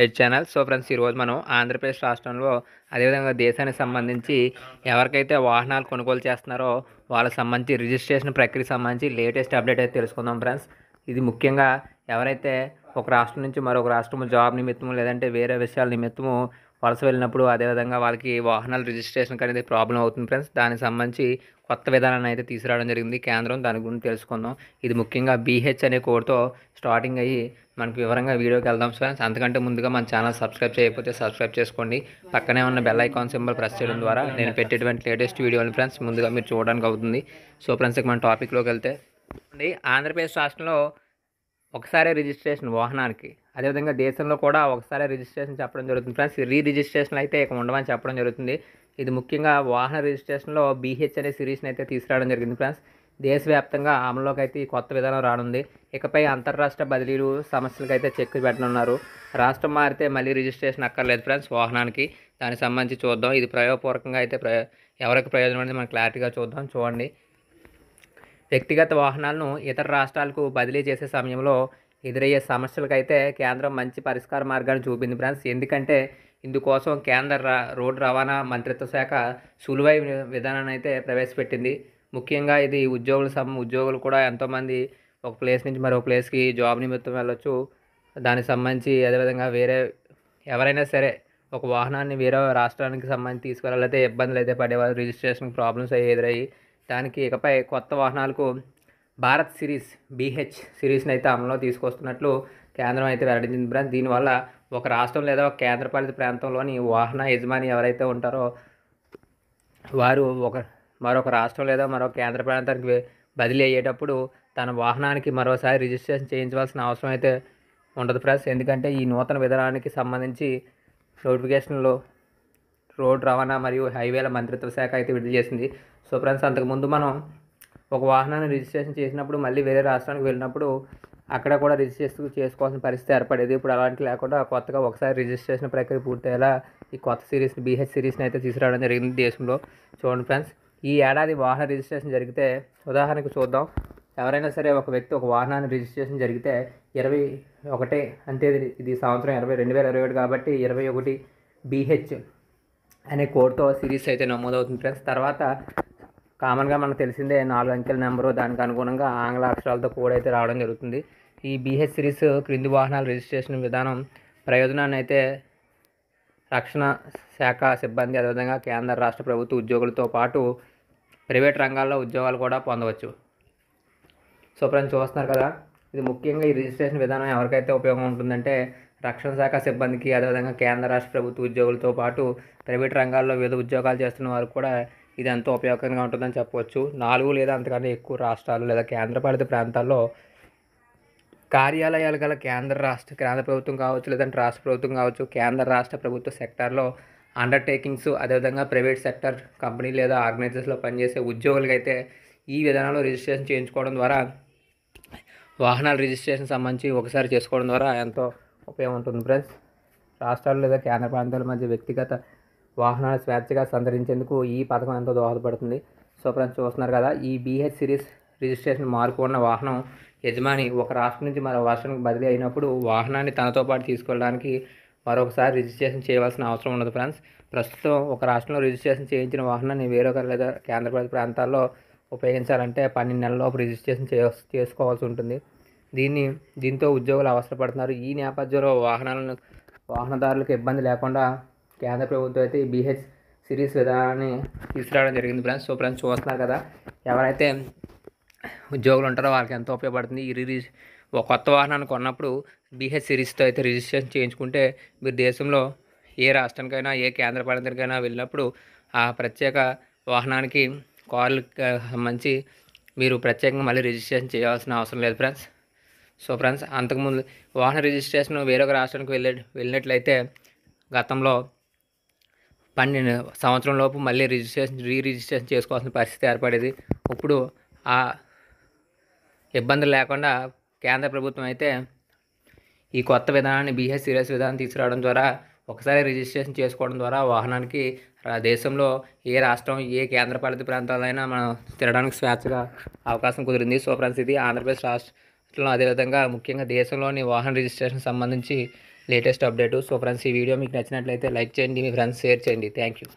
head channel so friends ఈరోజు మనం ఆంధ్రప్రదేశ్ రాష్ట్రంలో అదేవిధంగా దేశానికి సంబంధించి ఎవరికైతే వాహనాలు కొనుగోలు చేస్తున్నారో వాళ్ళకి సంబంధించి రిజిస్ట్రేషన్ ప్రక్రియ సంబంధించి లేటెస్ట్ అప్డేట్ అయితే తెలుసుకుందాం ఫ్రెండ్స్ ఇది ముఖ్యంగా ఎవరైతే ఒక రాష్ట్రం నుంచి మరొక రాష్ట్రము జాబ్ నిమిత్తము లేదంటే వేరే విషయాల నిమిత్తము వలస వెళ్ళినప్పుడు అదేవిధంగా వాళ్ళకి వాహనాల రిజిస్ట్రేషన్ అనేది ప్రాబ్లం అవుతుంది ఫ్రెండ్స్ దానికి సంబంధించి కొత్త విధానాన్ని అయితే తీసుకురావడం జరిగింది కేంద్రం దాని గురించి తెలుసుకుందాం ఇది ముఖ్యంగా బీహెచ్ అనే కోడ్తో స్టార్టింగ్ అయ్యి మనకు వివరంగా వీడియోకి వెళ్దాం ఫ్రెండ్స్ అంతకంటే ముందుగా మన ఛానల్ సబ్స్క్రైబ్ చేయకపోతే సబ్స్క్రైబ్ చేసుకోండి పక్కనే ఉన్న బెల్ ఐకాన్ సింబల్ ప్రెస్ చేయడం ద్వారా నేను పెట్టేటువంటి లేటెస్ట్ వీడియోని ఫ్రెండ్స్ ముందుగా మీరు చూడడానికి అవుతుంది సో ఫ్రెండ్స్ మన టాపిక్లోకి వెళ్తే ఆంధ్రప్రదేశ్ రాష్ట్రంలో ఒకసారి రిజిస్ట్రేషన్ వాహనానికి అదేవిధంగా దేశంలో కూడా ఒకసారి రిజిస్ట్రేషన్ చెప్పడం జరుగుతుంది ఫ్రెండ్స్ రీ రిజిస్ట్రేషన్ అయితే ఇక ఉండమని చెప్పడం జరుగుతుంది ఇది ముఖ్యంగా వాహన రిజిస్ట్రేషన్లో బీహెచ్ అనే సిరీస్ని అయితే తీసుకురావడం జరిగింది ఫ్రెండ్స్ దేశవ్యాప్తంగా అమల్లోకి అయితే ఈ కొత్త విధానం రానుంది ఇకపై అంతర్రాష్ట్ర బదిలీలు సమస్యలకైతే చెక్ పెట్టనున్నారు రాష్ట్రం మారితే మళ్ళీ రిజిస్ట్రేషన్ అక్కర్లేదు ఫ్రెండ్స్ వాహనానికి దానికి సంబంధించి చూద్దాం ఇది ప్రయోగపూర్వకంగా అయితే ప్రయో ఎవరికి ప్రయోజనం అనేది మనం క్లారిటీగా చూద్దాం చూడండి వ్యక్తిగత వాహనాలను ఇతర రాష్ట్రాలకు బదిలీ చేసే సమయంలో ఎదురయ్యే సమస్యలకైతే కేంద్రం మంచి పరిష్కార మార్గాన్ని చూపింది ఫ్రెండ్స్ ఎందుకంటే ఇందుకోసం కేంద్ర రోడ్డు రవాణా మంత్రిత్వ శాఖ సులువై విధానాన్ని అయితే ప్రవేశపెట్టింది ముఖ్యంగా ఇది ఉద్యోగుల సం ఉద్యోగులు కూడా ఎంతోమంది ఒక ప్లేస్ నుంచి మరో ప్లేస్కి జాబ్ నిమిత్తం వెళ్ళొచ్చు దానికి సంబంధించి అదేవిధంగా వేరే ఎవరైనా సరే ఒక వాహనాన్ని వేరే రాష్ట్రానికి సంబంధించి తీసుకురాలైతే ఇబ్బందులు అయితే పడేవారు రిజిస్ట్రేషన్ ప్రాబ్లమ్స్ అయ్యి ఎదురయ్యి దానికి ఇకపై కొత్త వాహనాలకు భారత్ సిరీస్ బీహెచ్ సిరీస్ని అయితే అమలులో తీసుకొస్తున్నట్లు కేంద్రం అయితే వెల్లడించింది దీనివల్ల ఒక రాష్ట్రం లేదా ఒక కేంద్రపాలిత ప్రాంతంలోని వాహన యజమాని ఎవరైతే ఉంటారో వారు ఒక మరొక రాష్ట్రం లేదా మరొక కేంద్ర ప్రాంతానికి బదిలీ అయ్యేటప్పుడు తన వాహనానికి మరోసారి రిజిస్ట్రేషన్ చేయించవలసిన అవసరం అయితే ఉండదు ఫ్రెండ్స్ ఎందుకంటే ఈ నూతన విధానానికి సంబంధించి నోటిఫికేషన్లో రోడ్ రవాణా మరియు హైవేల మంత్రిత్వ శాఖ అయితే విడుదల చేసింది సో ఫ్రెండ్స్ అంతకుముందు మనం ఒక వాహనాన్ని రిజిస్ట్రేషన్ చేసినప్పుడు మళ్ళీ వేరే రాష్ట్రానికి వెళ్ళినప్పుడు అక్కడ కూడా రిజిస్ట్రేషన్ చేసుకోవాల్సిన పరిస్థితి ఏర్పడేది ఇప్పుడు అలాంటి లేకుండా కొత్తగా ఒకసారి రిజిస్ట్రేషన్ ప్రక్రియ పూర్తయ్యేలా ఈ కొత్త సిరీస్ని బీహెచ్ సిరీస్ని అయితే తీసుకురావడం జరిగింది దేశంలో చూడండి ఫ్రెండ్స్ ఈ ఏడాది వాహన రిజిస్ట్రేషన్ జరిగితే ఉదాహరణకు చూద్దాం ఎవరైనా సరే ఒక వ్యక్తి ఒక వాహనాన్ని రిజిస్ట్రేషన్ జరిగితే ఇరవై ఒకటే అంటే ఇది సంవత్సరం ఇరవై రెండు వేల ఇరవై ఒకటి కాబట్టి ఇరవై ఒకటి బీహెచ్ అనే కోడ్తో సిరీస్ అయితే నమోదవుతుంది ఫ్రెండ్స్ తర్వాత కామన్గా మనకు తెలిసిందే నాలుగు అంకెల నెంబరు దానికి అనుగుణంగా ఆంగ్ల అక్షరాలతో కోడ్ అయితే రావడం జరుగుతుంది ఈ బీహెచ్ సిరీస్ క్రింది వాహనాల రిజిస్ట్రేషన్ విధానం ప్రయోజనాన్ని అయితే రక్షణ శాఖ సిబ్బంది అదేవిధంగా కేంద్ర రాష్ట్ర ప్రభుత్వ ఉద్యోగులతో పాటు ప్రైవేట్ రంగాల్లో ఉద్యోగాలు కూడా పొందవచ్చు సో ఫ్రెండ్స్ చూస్తున్నారు కదా ఇది ముఖ్యంగా ఈ రిజిస్ట్రేషన్ విధానం ఎవరికైతే ఉపయోగం ఉంటుందంటే రక్షణ శాఖ సిబ్బందికి అదేవిధంగా కేంద్ర రాష్ట్ర ప్రభుత్వ ఉద్యోగులతో పాటు ప్రైవేట్ రంగాల్లో వివిధ ఉద్యోగాలు చేస్తున్న వారు కూడా ఇది ఎంతో ఉపయోగకరంగా ఉంటుందని చెప్పవచ్చు నాలుగు లేదా అంతకన్నా ఎక్కువ రాష్ట్రాలు లేదా కేంద్రపాలిత ప్రాంతాల్లో కార్యాలయాలు గల కేంద్ర రాష్ట్ర కేంద్ర ప్రభుత్వం కావచ్చు లేదంటే రాష్ట్ర ప్రభుత్వం కావచ్చు కేంద్ర రాష్ట్ర ప్రభుత్వ సెక్టార్లో అండర్టేకింగ్స్ అదేవిధంగా ప్రైవేట్ సెక్టర్ కంపెనీ లేదా ఆర్గనైజర్స్లో పనిచేసే ఉద్యోగులకైతే ఈ విధానంలో రిజిస్ట్రేషన్ చేయించుకోవడం ద్వారా వాహనాల రిజిస్ట్రేషన్ సంబంధించి ఒకసారి చేసుకోవడం ద్వారా ఎంతో ఉపయోగం ఉంటుంది ఫ్రెండ్స్ రాష్ట్రాలు లేదా కేంద్ర ప్రాంతాల మధ్య వ్యక్తిగత వాహనాలు స్వేచ్ఛగా సంతరించేందుకు ఈ పథకం ఎంతో దోహదపడుతుంది సో ఫ్రెండ్స్ చూస్తున్నారు కదా ఈ బీహెచ్ సిరీస్ రిజిస్ట్రేషన్ మార్పు ఉన్న వాహనం యజమాని ఒక రాష్ట్రం నుంచి మరో రాష్ట్రానికి బదిలీ అయినప్పుడు వాహనాన్ని తనతో పాటు తీసుకెళ్ళడానికి మరొకసారి రిజిస్ట్రేషన్ చేయవలసిన అవసరం ఉండదు ఫ్రెండ్స్ ప్రస్తుతం ఒక రాష్ట్రంలో రిజిస్ట్రేషన్ చేయించిన వాహనాన్ని వేరొక లేదా కేంద్రపాలిత ప్రాంతాల్లో ఉపయోగించాలంటే పన్నెండు నెలలలోపు రిజిస్ట్రేషన్ చేయ చేసుకోవాల్సి ఉంటుంది దీన్ని దీంతో ఉద్యోగులు అవసరపడుతున్నారు ఈ నేపథ్యంలో వాహనాలను వాహనదారులకు ఇబ్బంది లేకుండా కేంద్ర ప్రభుత్వం అయితే ఈ బీహెచ్ సిరీస్ విధానాన్ని తీసుకురావడం జరిగింది ఫ్రెండ్స్ సో ఫ్రెండ్స్ చూస్తున్నారు కదా ఎవరైతే ఉద్యోగులు ఉంటారో వాళ్ళకి ఎంతో ఉపయోగపడుతుంది ఈ రీ ఒక కొత్త వాహనాన్ని కొన్నప్పుడు బీహెచ్ సిరీస్తో అయితే రిజిస్ట్రేషన్ చేయించుకుంటే మీరు దేశంలో ఏ రాష్ట్రానికైనా ఏ కేంద్ర ప్రాంతానికైనా వెళ్ళినప్పుడు ఆ ప్రత్యేక వాహనానికి కార్లు మంచి మీరు ప్రత్యేకంగా మళ్ళీ రిజిస్ట్రేషన్ చేయాల్సిన అవసరం లేదు ఫ్రెండ్స్ సో ఫ్రెండ్స్ అంతకుముందు వాహన రిజిస్ట్రేషన్ వేరొక రాష్ట్రానికి వెళ్ళే వెళ్ళినట్లయితే గతంలో పన్నెండు సంవత్సరం లోపు మళ్ళీ రిజిస్ట్రేషన్ రీ రిజిస్ట్రేషన్ చేసుకోవాల్సిన పరిస్థితి ఏర్పడేది ఇప్పుడు ఆ ఇబ్బందులు లేకుండా కేంద్ర ప్రభుత్వం అయితే ఈ కొత్త విధానాన్ని బీహెచ్ సీరియస్ విధానం తీసుకురావడం ద్వారా ఒకసారి రిజిస్ట్రేషన్ చేసుకోవడం ద్వారా వాహనానికి దేశంలో ఏ రాష్ట్రం ఏ కేంద్రపాలిత ప్రాంతాలైనా మనం తిరగడానికి స్వేచ్ఛగా అవకాశం కుదిరింది సో ఫ్రెండ్స్ ఇది ఆంధ్రప్రదేశ్ రాష్ట్రంలో అదేవిధంగా ముఖ్యంగా దేశంలోని వాహన రిజిస్ట్రేషన్ సంబంధించి లేటెస్ట్ అప్డేట్ సో ఫ్రెండ్స్ ఈ వీడియో మీకు నచ్చినట్లయితే లైక్ చేయండి మీ ఫ్రెండ్స్ షేర్ చేయండి థ్యాంక్ యూ